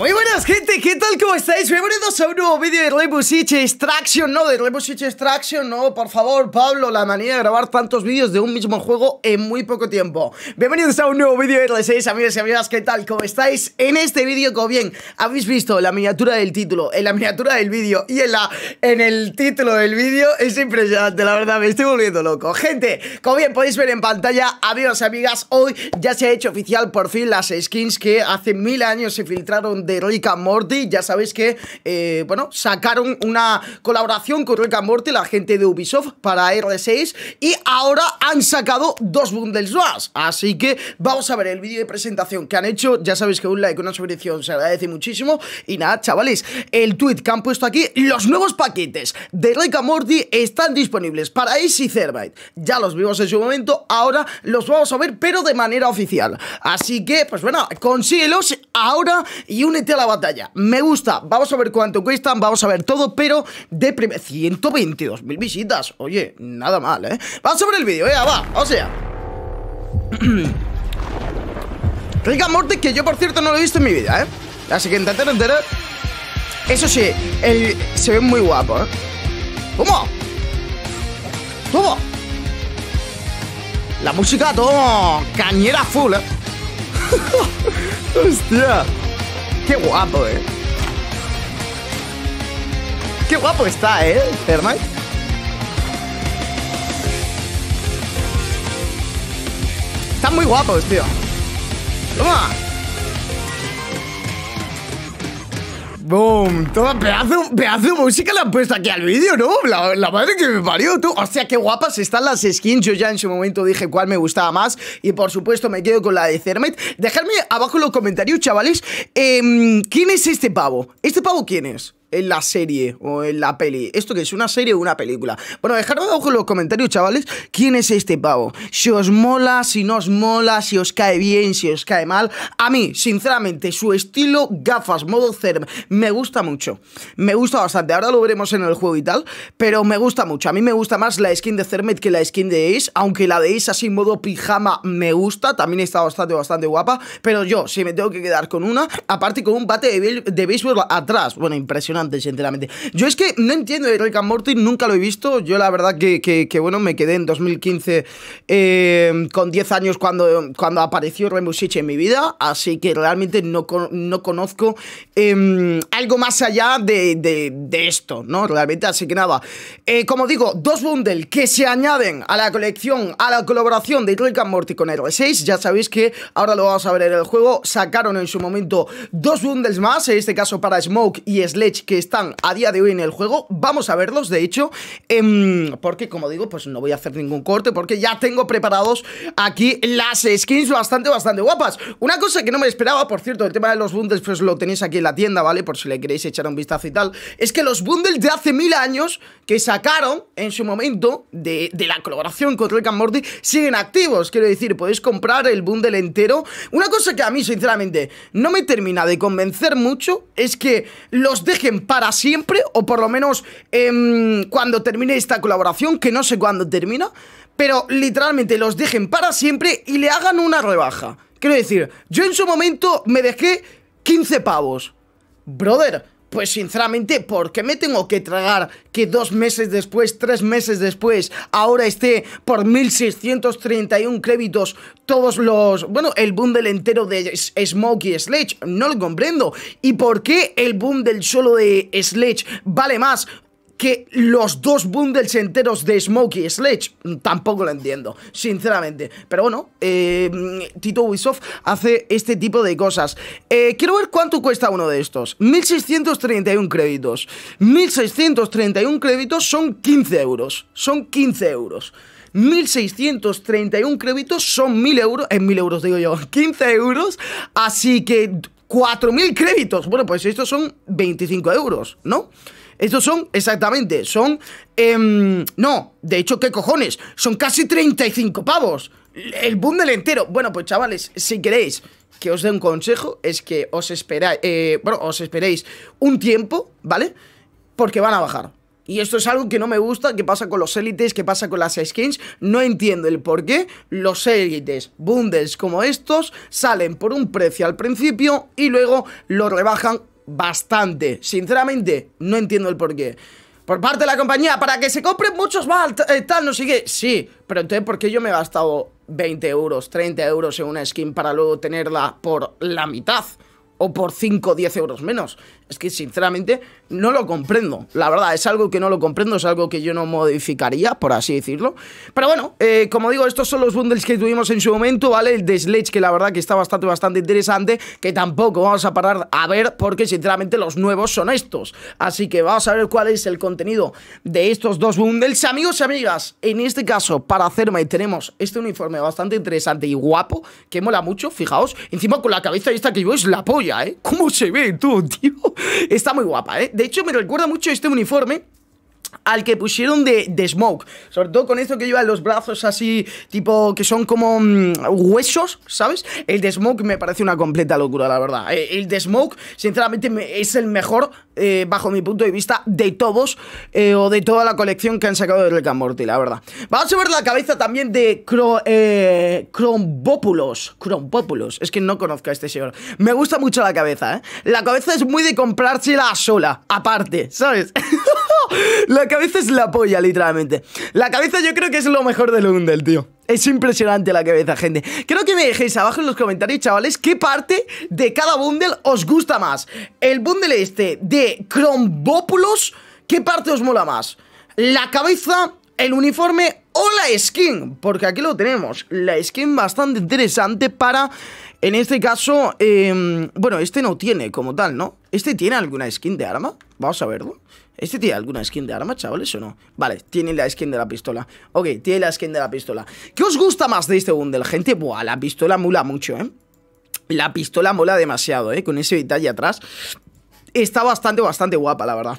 Muy buenas gente, ¿qué tal? ¿Cómo estáis? Bienvenidos a un nuevo vídeo de Rainbow Six Extraction No, de Rainbow Six Extraction, no, por favor, Pablo La manía de grabar tantos vídeos de un mismo juego en muy poco tiempo Bienvenidos a un nuevo vídeo de R6, amigos y amigas, ¿qué tal? ¿Cómo estáis? En este vídeo, como bien habéis visto la miniatura del título, en la miniatura del vídeo y en, la, en el título del vídeo Es impresionante, la verdad, me estoy volviendo loco Gente, como bien podéis ver en pantalla, amigos y amigas, hoy ya se ha hecho oficial por fin las skins que hace mil años se filtraron de Rick Morty. Ya sabéis que, eh, bueno, sacaron una colaboración con Rick and Morty, la gente de Ubisoft, para R6. Y ahora han sacado dos bundles más. Así que vamos a ver el vídeo de presentación que han hecho. Ya sabéis que un like, una suscripción se agradece muchísimo. Y nada, chavales, el tweet que han puesto aquí, los nuevos paquetes de Rick and Morty están disponibles para Ace y Ya los vimos en su momento, ahora los vamos a ver, pero de manera oficial. Así que, pues bueno, consíguelos ahora y un a la batalla. Me gusta. Vamos a ver cuánto cuestan, vamos a ver todo, pero de primer... 122.000 visitas. Oye, nada mal, ¿eh? Vamos a ver el vídeo, ya Va, o sea... Riga Mortis, que yo por cierto no lo he visto en mi vida, ¿eh? Así que intentar Eso sí, se ve muy guapo, ¿eh? ¿Cómo? ¿Cómo? La música, todo cañera full, ¿eh? Hostia. Qué guapo, eh. Qué guapo está, eh, Herman. Están muy guapos, tío. Toma. Boom, toda pedazo, pedazo de música la han puesto aquí al vídeo, ¿no? La, madre que me parió, tú. O sea, qué guapas están las skins. Yo ya en su momento dije cuál me gustaba más. Y por supuesto me quedo con la de Cermet. Dejadme abajo en los comentarios, chavales. Em, ¿Quién es este pavo? ¿Este pavo quién es? en la serie o en la peli. ¿Esto que es? ¿Una serie o una película? Bueno, dejadme abajo en los comentarios, chavales, quién es este pavo. Si os mola, si no os mola, si os cae bien, si os cae mal. A mí, sinceramente, su estilo gafas, modo CERM, me gusta mucho. Me gusta bastante. Ahora lo veremos en el juego y tal, pero me gusta mucho. A mí me gusta más la skin de Cermet que la skin de Ace, aunque la de Ace así modo pijama me gusta, también está bastante, bastante guapa, pero yo, si me tengo que quedar con una, aparte con un bate de, de béisbol atrás, bueno, impresionante sinceramente. Yo es que no entiendo de eh, Rick and Morty, nunca lo he visto. Yo la verdad que, bueno, me quedé en 2015 eh, con 10 años cuando, cuando apareció Rainbow Six en mi vida, así que realmente no, conozco em, algo más allá de, esto, ¿no? Realmente, así que nada. Eh, como digo, dos bundles que se añaden a la colección, a la colaboración de Rick and Morty con R6, ya sabéis que ahora lo vamos a ver en el juego, sacaron en su momento dos bundles más, en este caso para Smoke y Sledge, que están a día de hoy en el juego. Vamos a verlos, de hecho, em, porque como digo, pues no voy a hacer ningún corte porque ya tengo preparados aquí las skins bastante, bastante guapas. Una cosa que no me esperaba, por cierto, el tema de los bundles, pues lo tenéis aquí en la tienda, ¿vale? Por si le queréis echar un vistazo y tal. Es que los bundles de hace mil años que sacaron en su momento de, la colaboración con Rick Morty siguen activos. Quiero decir, podéis comprar el bundle entero. Una cosa que a mí, sinceramente, no me termina de convencer mucho es que los dejen para siempre, o por lo menos em, cuando termine esta colaboración, que no sé cuándo termina, pero literalmente los dejen para siempre y le hagan una rebaja. Quiero decir, yo en su momento me dejé 15 pavos. Brother, pues sinceramente, ¿por qué me tengo que tragar que dos meses después, tres meses después, ahora esté por 1.631 créditos todos los... Bueno, el del entero de Smokey Sledge, no lo comprendo. ¿Y por qué el boom del solo de Sledge vale más que los dos bundles enteros de Smokey Sledge, mm, tampoco lo entiendo, sinceramente. Pero bueno, eh, mm, Tito Ubisoft hace este tipo de cosas. Eh, quiero ver cuánto cuesta uno de estos. 1.631 créditos. 1.631 créditos son 15 euros. Son 15 euros. 1.631 créditos son 1.000 euros, en eh, 1.000 euros digo yo, 15 euros, así que 4.000 créditos. Bueno, pues estos son 25 euros, ¿no? Estos son, exactamente, son... Em, no, de hecho, ¿qué cojones? Son casi 35 pavos. El bundle entero. Bueno, pues chavales, si queréis que os dé un consejo, es que os esperáis... Eh, bueno, os esperéis un tiempo, ¿vale? Porque van a bajar. Y esto es algo que no me gusta, que pasa con los élites, que pasa con las skins. No entiendo el por qué los élites, bundles como estos, salen por un precio al principio y luego lo rebajan bastante. Sinceramente, no entiendo el por qué. Por parte de la compañía, para que se compren muchos más, eh, tal, no sigue. Sí, pero entonces, ¿por qué yo me he gastado 20 euros, 30 euros en una skin para luego tenerla por la mitad? o por 5 o 10 euros menos es que sinceramente no lo comprendo. La verdad, es algo que no lo comprendo, es algo que yo no modificaría, por así decirlo. Pero bueno, eh, como digo, estos son los bundles que tuvimos en su momento, ¿vale? El de Sledge, que la verdad que está bastante, bastante interesante, que tampoco vamos a parar a ver, porque sinceramente los nuevos son estos. Así que vamos a ver cuál es el contenido de estos dos bundles. Amigos y amigas, en este caso, para hacerme tenemos este uniforme bastante interesante y guapo, que mola mucho, fijaos. Encima con la cabeza esta que yo es la polla, ¿eh? ¿Cómo se ve tú, tío? Está muy guapa, ¿eh? De hecho, me recuerda mucho este uniforme al que pusieron de, de Smoke. Sobre todo con esto que lleva los brazos así, tipo que son como mm, huesos, ¿sabes? El de Smoke me parece una completa locura, la verdad. Eh, el de Smoke, sinceramente, es el mejor, eh, bajo mi punto de vista, de todos eh, o de toda la colección que han sacado de Rick la verdad. Vamos a ver la cabeza también de Cro, eh, es que no conozco a este señor. Me gusta mucho la cabeza, ¿eh? La cabeza es muy de comprársela sola, aparte, ¿sabes? La cabeza es la polla, literalmente. La cabeza yo creo que es lo mejor del bundle, tío. Es impresionante la cabeza, gente. Creo que me dejéis abajo en los comentarios, chavales, qué parte de cada bundle os gusta más. El bundle este de crombópolos ¿qué parte os mola más? La cabeza, el uniforme o la skin, porque aquí lo tenemos, la skin bastante interesante para, en este caso, em, bueno, este no tiene como tal, ¿no? ¿Este tiene alguna skin de arma? Vamos a verlo. ¿Este tiene alguna skin de arma, chavales, o no? Vale, tiene la skin de la pistola Ok, tiene la skin de la pistola ¿Qué os gusta más de este bundle, gente? Buah, la pistola mula mucho, ¿eh? La pistola mola demasiado, ¿eh? Con ese detalle atrás Está bastante, bastante guapa, la verdad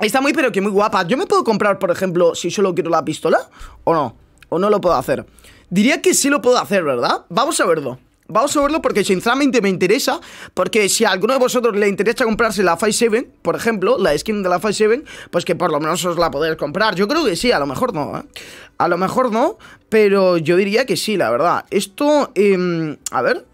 Está muy pero que muy guapa. ¿Yo me puedo comprar, por ejemplo, si solo quiero la pistola? ¿O no? ¿O no lo puedo hacer? Diría que sí lo puedo hacer, ¿verdad? Vamos a verlo. Vamos a verlo porque sinceramente me interesa Porque si a alguno de vosotros le interesa comprarse la Five 7 Por ejemplo, la skin de la Five 7 Pues que por lo menos os la podéis comprar Yo creo que sí, a lo mejor no ¿eh? A lo mejor no, pero yo diría que sí, la verdad Esto, eh, a ver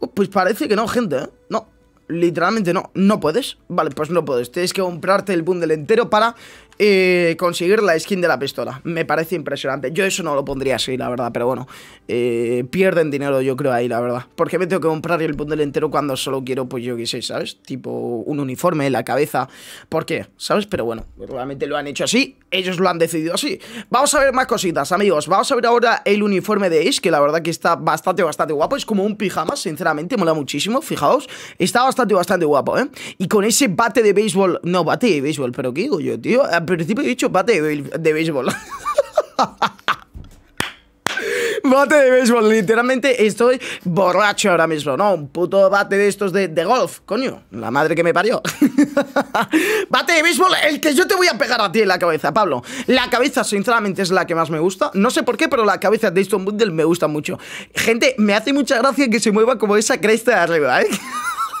uh, Pues parece que no, gente ¿eh? No, literalmente no, no puedes. Vale, pues no puedes. Tienes que comprarte el bundle entero para eh, conseguir la skin de la pistola. Me parece impresionante. Yo eso no lo pondría así, la verdad, pero bueno. Eh, pierden dinero, yo creo, ahí, la verdad. Porque me tengo que comprar el bundle entero cuando solo quiero, pues yo qué sé, ¿sabes? Tipo un uniforme, la cabeza. ¿Por qué? ¿Sabes? Pero bueno, realmente lo han hecho así. Ellos lo han decidido así. Vamos a ver más cositas, amigos. Vamos a ver ahora el uniforme de Ace, que la verdad que está bastante, bastante guapo. Es como un pijama, sinceramente, mola muchísimo. Fijaos, está bastante, bastante guapo, ¿eh? Y con ese bate de béisbol... No, bate de béisbol, pero ¿qué digo yo, tío? Al principio he dicho bate de béisbol. bate de béisbol. Literalmente estoy borracho ahora mismo, ¿no? Un puto bate de estos de, golf, coño. La madre que me parió. bate de béisbol, el que yo te voy a pegar a ti en la cabeza, Pablo. La cabeza, sinceramente, es la que más me gusta. No sé por qué, pero la cabeza de Aston Bundle me gusta mucho. Gente, me hace mucha gracia que se mueva como esa cresta de arriba, ¿eh?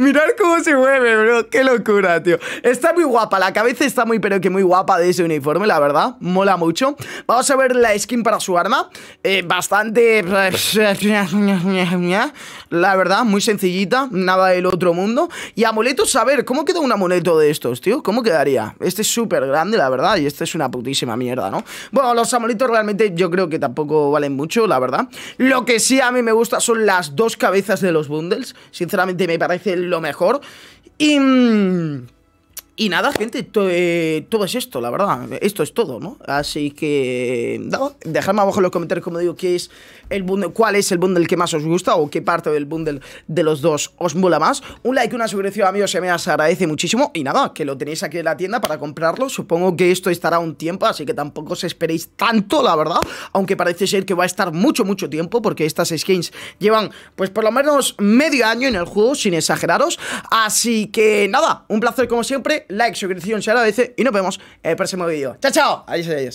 Mirar cómo se mueve, bro. Qué locura, tío. Está muy guapa. La cabeza está muy, pero que muy guapa de ese uniforme, la verdad. Mola mucho. Vamos a ver la skin para su arma. Eh, bastante... La verdad, muy sencillita. Nada del otro mundo. Y amuletos, a ver, ¿cómo queda un amuleto de estos, tío? ¿Cómo quedaría? Este es súper grande, la verdad. Y este es una putísima mierda, ¿no? Bueno, los amuletos realmente yo creo que tampoco valen mucho, la verdad. Lo que sí a mí me gusta son las dos cabezas de los bundles. Sinceramente me parece lo mejor. Y... Mm, y nada, gente, eh, todo es esto, la verdad. Esto es todo, ¿no? Así que, nada, dejadme abajo en los comentarios, como digo, qué es el bundle, cuál es el bundle que más os gusta o qué parte del bundle de los dos os mola más. Un like, una suscripción, amigos, se me agradece muchísimo. Y nada, que lo tenéis aquí en la tienda para comprarlo. Supongo que esto estará un tiempo, así que tampoco os esperéis tanto, la verdad. Aunque parece ser que va a estar mucho, mucho tiempo, porque estas skins llevan, pues por lo menos medio año en el juego, sin exageraros. Así que nada, un placer como siempre like, suscripción, se agradece y nos vemos en el próximo vídeo. ¡Chao, chao! Adiós, adiós.